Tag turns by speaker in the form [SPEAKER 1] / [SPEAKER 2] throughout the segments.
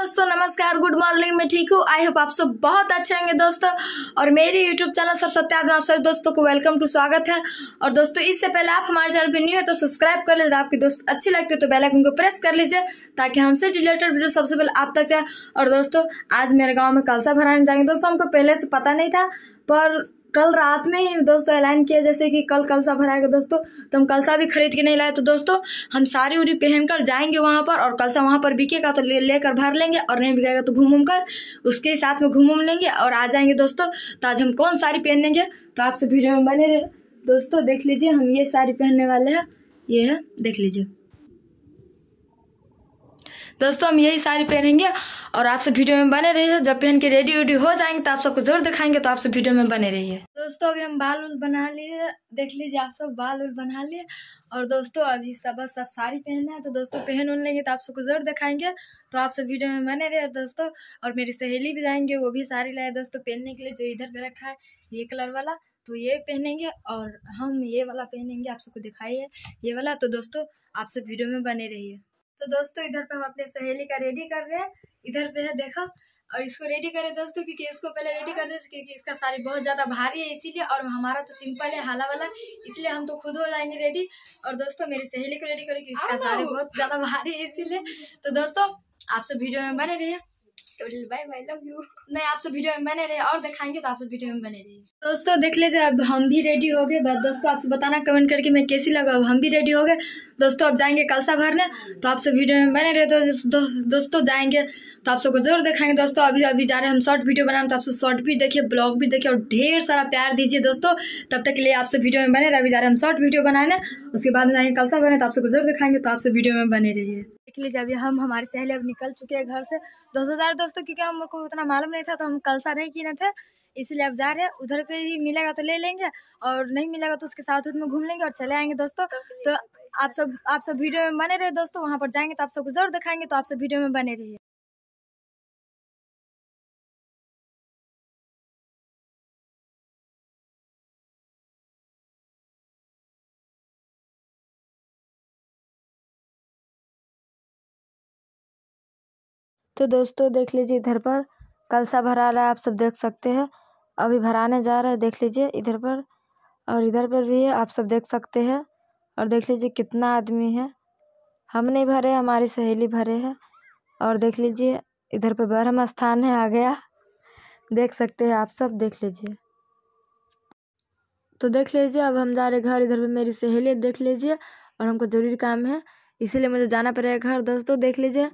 [SPEAKER 1] दोस्तों नमस्कार good morning मैं ठीक हूँ आई होप आप सब बहुत अच्छे होंगे दोस्तों और मेरे यूट्यूब चैनल सर सत्या आप सभी दोस्तों को वेलकम टू स्वागत है और दोस्तों इससे पहले आप हमारे चैनल पर न्यू है तो सब्सक्राइब कर लीजिए आपकी दोस्त अच्छी लगती है तो बेल आइकन को प्रेस कर लीजिए ताकि हमसे रिलेटेड वीडियो सबसे पहले आप तक जाए और दोस्तों आज मेरे गाँव में कलसा भराने जाएंगे दोस्तों हमको पहले से पता नहीं था पर कल रात में ही दोस्तों ऐलान किया जैसे कि कल कलसा भराएगा दोस्तों तो हम कलसा भी खरीद के नहीं लाए तो दोस्तों हम सारी उड़ी पहनकर जाएंगे वहाँ पर और कलसा वहाँ पर बिकेगा तो ले लेकर भर लेंगे और नहीं बिकेगा तो घूम घूम कर उसके साथ में घूम घूम लेंगे और आ जाएंगे दोस्तों तो आज हम कौन साड़ी पहन लेंगे तो आपसे वीडियो में बने रहे दोस्तों देख लीजिए हम ये साड़ी पहनने वाले हैं ये है देख लीजिए दोस्तों हम यही साड़ी पहनेंगे और आपसे वीडियो में बने रहिए जब पहन के रेडी वेडी हो जाएंगे तो आप सबको जरूर दिखाएंगे तो आपसे वीडियो में बने रहिए दोस्तों अभी हम बाल उल बना लिए देख लीजिए आप सब बाल उल बना लिए और दोस्तों अभी सब सब साड़ी पहनना है तो दोस्तों पहन उन लेंगे तो आप सबको जरूर दिखाएंगे तो आप सब वीडियो में बने रहिए दोस्तों और मेरी सहेली भी जाएंगे वो भी साड़ी लाए दोस्तों पहनने के लिए जो इधर पे रखा है ये कलर वाला तो ये पहनेंगे और हम ये वाला पहनेंगे आप सबको दिखाइए ये वाला तो दोस्तों आप सब वीडियो में बने रहिए तो दोस्तों इधर पर हम अपने सहेली का रेडी कर रहे हैं इधर पे है देखो और इसको रेडी करें दोस्तों क्योंकि इसको पहले रेडी कर दे क्योंकि इसका साड़ी बहुत ज़्यादा भारी है इसीलिए और हमारा तो सिंपल है हाला वाला इसलिए हम तो खुद हो जाएंगे रेडी और दोस्तों मेरी सहेली को रेडी करें क्योंकि इसका साड़ी बहुत ज़्यादा भारी है इसीलिए तो दोस्तों आपसे वीडियो में बने रहिए तो बाय बाय लव यू नहीं आपसे वीडियो में बने रहे और दिखाएंगे तो आपसे वीडियो में बने रहिए दोस्तों देख लीजिए अब हम भी रेडी हो गए दोस्तों आपसे बताना कमेंट करके मैं कैसी लगा अब हम भी रेडी हो गए दोस्तों अब जाएंगे कलसा भरने तो आपसे वीडियो में बने रहे तो दोस्तों जाएंगे तो आप सबको जरूर दिखाएंगे दोस्तों अभी अभी जा रहे हैं हम शॉर्ट वीडियो बनाने तो आपसे शॉर्ट भी देखिए ब्लॉग भी देखिए और ढेर सारा प्यार दीजिए दोस्तों तब तक के लिए आपसे वीडियो में बने रहे अभी जा रहे हैं हम शॉर्ट वीडियो बनाने उसके बाद जाएंगे कल सा भरने तो आप सबको जरूर दिखाएंगे तो आपसे वीडियो में बने रहिए घूमने के लिए जब हम हमारे सहेली अब निकल चुके हैं घर से दोस्तों जा रहे दोस्तों क्योंकि हमको उतना मालूम नहीं था तो हम कल सा नहीं किए थे इसलिए अब जा रहे हैं उधर पे ही मिलेगा तो ले लेंगे और नहीं मिलेगा तो उसके साथ में घूम लेंगे और चले आएंगे दोस्तों तो आप सब आप सब वीडियो में बने रहे दोस्तों वहाँ पर जाएंगे तो आप सबको जरूर दिखाएंगे तो आप सब वीडियो में बने रहिए तो दोस्तों देख लीजिए इधर पर कलसा भरा रहा है आप सब देख सकते हैं अभी भराने जा रहा है देख लीजिए इधर पर और इधर पर भी है आप सब देख सकते हैं और देख लीजिए कितना आदमी है हम नहीं भरे हमारी सहेली भरे है और देख लीजिए इधर पर ब्रह्म स्थान है आ गया देख सकते हैं आप सब देख लीजिए तो देख लीजिए अब हम जा रहे घर इधर पर मेरी सहेली देख लीजिए और हमको ज़रूरी काम है इसीलिए मुझे जाना पड़ेगा घर दोस्तों देख लीजिए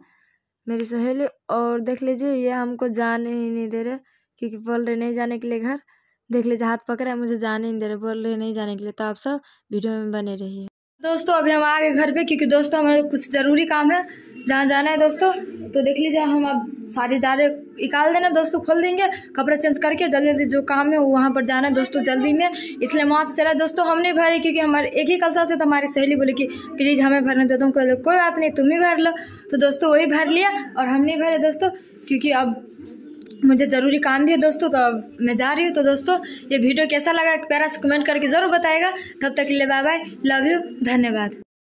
[SPEAKER 1] मेरी सहेली और देख लीजिए ये हमको जाने ही नहीं दे रहे क्योंकि बोल रहे नहीं जाने के लिए घर देख लीजिए हाथ पकड़ है मुझे जाने नहीं दे रहे बोल रहे नहीं जाने के लिए तो आप सब वीडियो में बने रहिए दोस्तों अभी हम आ गए घर पे क्योंकि दोस्तों हमारे कुछ ज़रूरी काम है जहाँ जाना है दोस्तों तो देख लीजिए हम अब सारी जारे निकाल देना दोस्तों खोल देंगे कपड़ा चेंज करके जल्दी जल्दी जो काम है वो वहाँ पर जाना है दोस्तों जल्दी में इसलिए वहाँ से चला दोस्तों हम नहीं भरे क्योंकि हमारे एक ही कलसा से तो हमारी सहेली बोली कि प्लीज़ हमें भरने दो तुम कोई बात नहीं तुम ही भर लो तो दोस्तों वही भर लिया और हम नहीं भरे दोस्तों क्योंकि अब मुझे ज़रूरी काम भी है दोस्तों तो अब मैं जा रही हूँ तो दोस्तों ये वीडियो कैसा लगा प्यारा से कमेंट करके ज़रूर बताएगा तब तक के लिए बाय बाय लव यू धन्यवाद